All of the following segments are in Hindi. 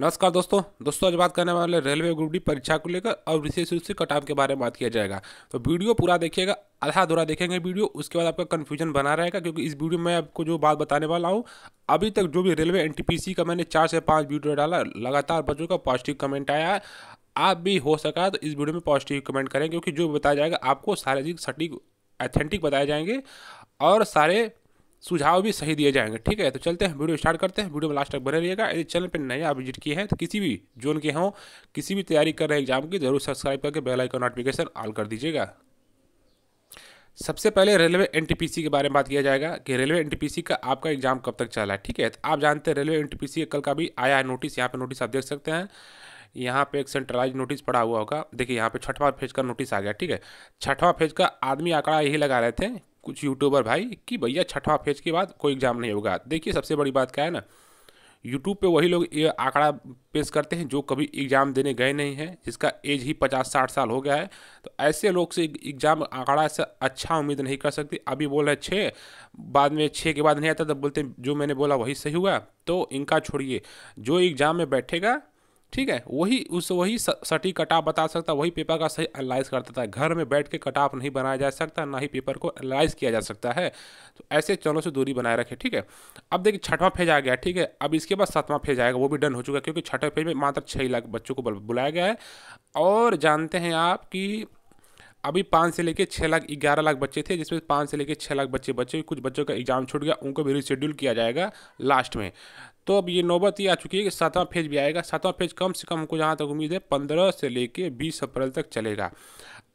नमस्कार दोस्तों दोस्तों आज बात करने वाले रेलवे ग्रुप डी परीक्षा को लेकर और विशेष रूप से कटाव के बारे में बात किया जाएगा तो वीडियो पूरा देखिएगा आधा अधूरा देखेंगे वीडियो उसके बाद आपका कन्फ्यूजन बना रहेगा क्योंकि इस वीडियो में आपको जो बात बताने वाला हूँ अभी तक जो भी रेलवे एन का मैंने चार से पाँच वीडियो डाला लगातार बच्चों का पॉजिटिव कमेंट आया है आप भी हो सका तो इस वीडियो में पॉजिटिव कमेंट करें क्योंकि जो बताया जाएगा आपको सारे सटीक ऑथेंटिक बताए जाएंगे और सारे सुझाव भी सही दिए जाएंगे ठीक है तो चलते हैं वीडियो स्टार्ट करते हैं वीडियो में लास्ट तक बने रहिएगा यदि चैनल पर नया विजिट किए हैं तो किसी भी जोन के हों किसी भी तैयारी कर रहे एग्जाम की जरूर सब्सक्राइब करके बेल आइकन नोटिफिकेशन ऑल कर दीजिएगा सबसे पहले रेलवे सी के बारे में बात किया जाएगा कि रेलवे सी का आपका एग्जाम कब तक चला है ठीक है तो आप जानते हैं रेलवे सी कल का भी आया है नोटिस यहाँ पे नोटिस आप देख सकते हैं यहाँ पे एक सेंट्रलाइज नोटिस पड़ा हुआ होगा देखिए यहाँ पे छठवां फेज का नोटिस आ गया ठीक है छठवां फेज का आदमी आंकड़ा यही लगा रहे थे कुछ यूट्यूबर भाई कि भैया छठवां फेज के बाद कोई एग्ज़ाम नहीं होगा देखिए सबसे बड़ी बात क्या है ना यूट्यूब पे वही लोग ये आंकड़ा पेश करते हैं जो कभी एग्ज़ाम देने गए नहीं हैं जिसका एज ही पचास साठ साल हो गया है तो ऐसे लोग से एग्ज़ाम आंकड़ा से अच्छा उम्मीद नहीं कर सकती अभी बोल रहे छः बाद में छः के बाद नहीं आता तो बोलते जो मैंने बोला वही सही हुआ तो इनका छोड़िए जो एग्ज़ाम में बैठेगा ठीक है वही उस वही सटीक कटाप बता सकता वही पेपर का सही एनालाइज कर था है घर में बैठ के कटाप नहीं बनाया जा सकता ना ही पेपर को एनालाइज किया जा सकता है तो ऐसे चरणों से दूरी बनाए रखें ठीक है अब देखिए छठवां फेज आ गया ठीक है अब इसके बाद सातवां फेज आएगा वो भी डन हो चुका है क्योंकि छठे फेज में मात्र छः लाख बच्चों को बुलाया गया है और जानते हैं आप कि अभी पाँच से लेकर छः लाख ग्यारह लाख बच्चे थे जिसमें पाँच से लेकर छः लाख बच्चे बच्चे कुछ बच्चों का एग्ज़ाम छूट गया उनको भी रिशेड्यूल किया जाएगा लास्ट में तो अब ये नौबत ही आ चुकी है कि सातवां फेज भी आएगा सातवां फेज कम से कम हमको जहाँ तक उम्मीद है पंद्रह से लेकर बीस अप्रैल तक चलेगा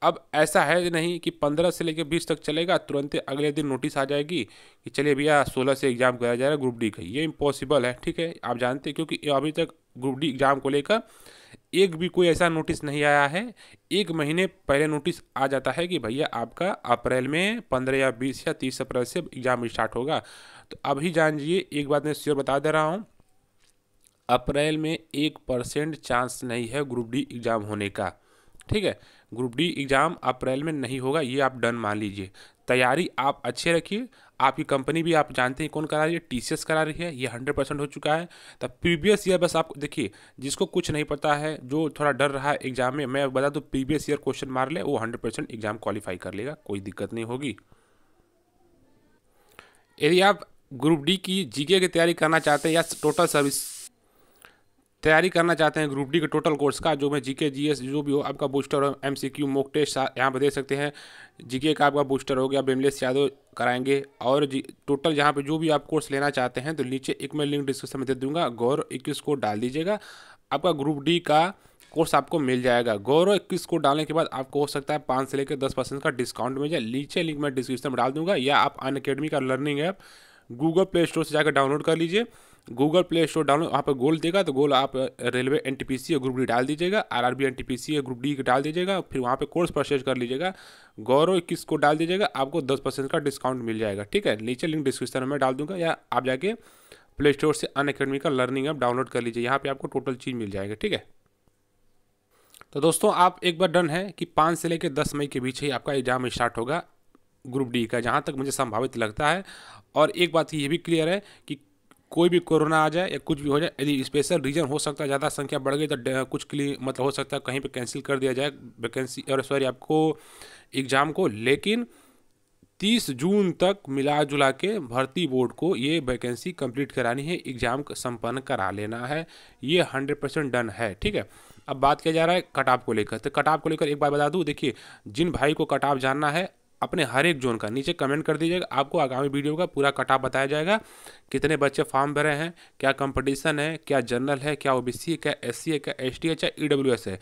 अब ऐसा है नहीं कि पंद्रह से लेकर बीस तक चलेगा तुरंत अगले दिन नोटिस आ जाएगी कि चलिए भैया सोलह से एग्ज़ाम कराया जाएगा ग्रुप डी का ये इम्पॉसिबल है ठीक है आप जानते हैं क्योंकि अभी तक ग्रुप डी एग्ज़ाम को लेकर एक भी कोई ऐसा नोटिस नहीं आया है एक महीने पहले नोटिस आ जाता है कि भैया आपका अप्रैल में पंद्रह या बीस या तीस अप्रैल से एग्ज़ाम स्टार्ट होगा तो अभी जान लीजिए एक बात मैं श्योर बता दे रहा हूँ अप्रैल में एक परसेंट चांस नहीं है ग्रुप डी एग्ज़ाम होने का ठीक है ग्रुप डी एग्ज़ाम अप्रैल में नहीं होगा ये आप डन मान लीजिए तैयारी आप अच्छे रखिए आपकी कंपनी भी आप जानते हैं कौन करा रही है टी करा रही है ये हंड्रेड परसेंट हो चुका है तब प्रीवियस ईयर बस आप देखिए जिसको कुछ नहीं पता है जो थोड़ा डर रहा है एग्जाम में मैं बता दूँ प्रीवियस ईयर क्वेश्चन मार ले वो हंड्रेड परसेंट एग्जाम क्वालिफाई कर लेगा कोई दिक्कत नहीं होगी यदि आप ग्रुप डी की जीके की तैयारी करना चाहते हैं या टोटल सर्विस तैयारी करना चाहते हैं ग्रुप डी के टोटल कोर्स का जो मैं जीके जीएस जो भी हो आपका बूस्टर हो M C Q mock test यहाँ पर दे सकते हैं जीके का आपका बूस्टर हो गया बिमलेश यादव कराएंगे और जी टोटल यहाँ पे जो भी आप कोर्स लेना चाहते हैं तो नीचे एक मैं लिंक डिस्क्रिप्शन में दे दूंगा गौरव इक्कीस को डाल दीजिएगा आपका ग्रुप डी का कोर्स आपको मिल जाएगा गौरव इक्कीस को डालने के बाद आपको हो सकता है पाँच से लेकर दस परसेंट का डिस्काउंट मिल जाए नीचे लिंक मैं डिस्क्रिप्शन में डाल दूंगा या आप अन अकेडमी का learning app Google Play Store से जाकर डाउनलोड कर लीजिए गूगल प्ले स्टोर डाउनलोड वहाँ पर गोल देगा तो गोल आप railway N T P C group D डाल दीजिएगा R R B N T P C group D डाल दीजिएगा फिर वहाँ पे कोर्स परचेज कर लीजिएगा गौरव इक्कीस को डाल दीजिएगा आपको दस परसेंट का डिस्काउंट मिल जाएगा ठीक है नीचे लिंक डिस्क्रिप्शन में डाल दूंगा या आप जाके प्ले स्टोर से अन अकेडमी का लर्निंग ऐप डाउनलोड कर लीजिए यहाँ पर आपको टोटल चीज़ मिल जाएगा ठीक है तो दोस्तों आप एक बार डन है कि पाँच से लेकर दस मई के बीच ही आपका एग्जाम स्टार्ट होगा ग्रुप डी का जहाँ तक मुझे संभावित लगता है और एक बात ये भी क्लियर है कि कोई भी कोरोना आ जाए या कुछ भी हो जाए यदि स्पेशल रीजन हो सकता है ज़्यादा संख्या बढ़ गई तो कुछ के लिए मतलब हो सकता है कहीं पे कैंसिल कर दिया जाए वैकेंसी और सॉरी आपको एग्ज़ाम को लेकिन 30 जून तक मिला जुला के भर्ती बोर्ड को ये वैकेंसी कंप्लीट करानी है एग्ज़ाम संपन्न करा लेना है ये 100 परसेंट डन है ठीक है अब बात किया जा रहा है कटाप को लेकर तो कटाप को लेकर एक बार बता दूँ देखिए जिन भाई को कटाप जानना है अपने हर एक जोन का नीचे कमेंट कर दीजिएगा आपको आगामी वीडियो का पूरा कटा बताया जाएगा कितने बच्चे फॉर्म भरे हैं क्या कंपटीशन है क्या जनरल है क्या ओबीसी है क्या एससी है क्या एसटी है क्या ईडब्ल्यूएस e है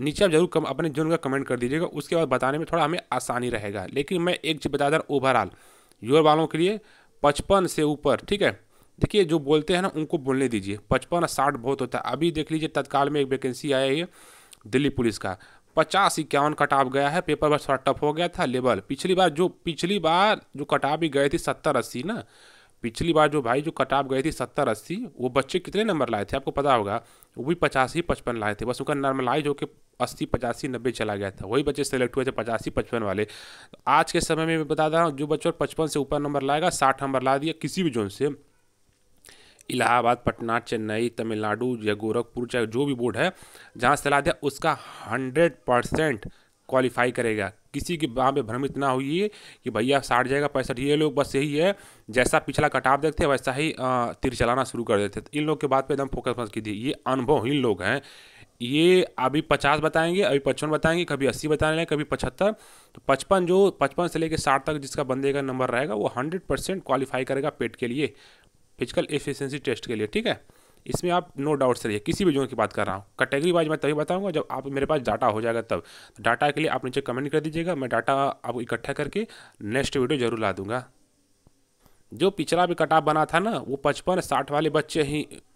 नीचे आप जरूर कम अपने जोन का कमेंट कर दीजिएगा उसके बाद बताने में थोड़ा हमें आसानी रहेगा लेकिन मैं एक चीज़ बता दें ओवरऑल योर वालों के लिए पचपन से ऊपर ठीक है देखिए जो बोलते हैं ना उनको बोलने दीजिए पचपन साठ बहुत होता है अभी देख लीजिए तत्काल में एक वैकेंसी आई है दिल्ली पुलिस का पचास इक्यावन कटाव गया है पेपर बस थोड़ा टफ हो गया था लेवल पिछली बार जो पिछली बार जो कटाव भी गए थे सत्तर अस्सी ना पिछली बार जो भाई जो कटाव गए थे सत्तर अस्सी वो बच्चे कितने नंबर लाए थे आपको पता होगा वो भी ही पचपन लाए थे बस उनका नॉर्मलाइज होकर अस्सी पचासी नब्बे चला गया था वही बच्चे सेलेक्ट हुए थे पचासी पचपन वाले आज के समय में मैं बता रहा हूँ जो बच्चों पचपन से ऊपर नंबर लाएगा साठ नंबर ला दिया किसी भी जोन से इलाहाबाद पटना चेन्नई तमिलनाडु या गोरखपुर चाहे जो भी बोर्ड है जहाँ सलाह दिया उसका हंड्रेड परसेंट क्वालिफाई करेगा किसी के वहाँ पर भ्रमित ना हुई कि भैया साठ जाएगा पैंसठ ये लोग बस यही है जैसा पिछला कटाव देखते हैं वैसा ही तीर चलाना शुरू कर देते तो इन लोग के बात पर एकदम फोकस मत थी ये अनुभव अनुभवहीन लोग हैं ये अभी पचास बताएंगे अभी पचपन बताएंगे कभी अस्सी बताने लगे कभी पचहत्तर तो पचपन जो पचपन से लेकर साठ तक जिसका बंदे का नंबर रहेगा वो हंड्रेड परसेंट क्वालिफाई करेगा पेट के लिए फिजिकल एफिशिएंसी टेस्ट के लिए ठीक है इसमें आप नो डाउट से रहिए किसी भी जोन की बात कर रहा हूँ कैटेगरी वाइज मैं तभी बताऊँगा जब आप मेरे पास डाटा हो जाएगा तब डाटा के लिए आप नीचे कमेंट कर दीजिएगा मैं डाटा आपको इकट्ठा करके नेक्स्ट वीडियो जरूर ला दूँगा जो पिछला भी कटाप बना था ना वो पचपन साठ वाले बच्चे ही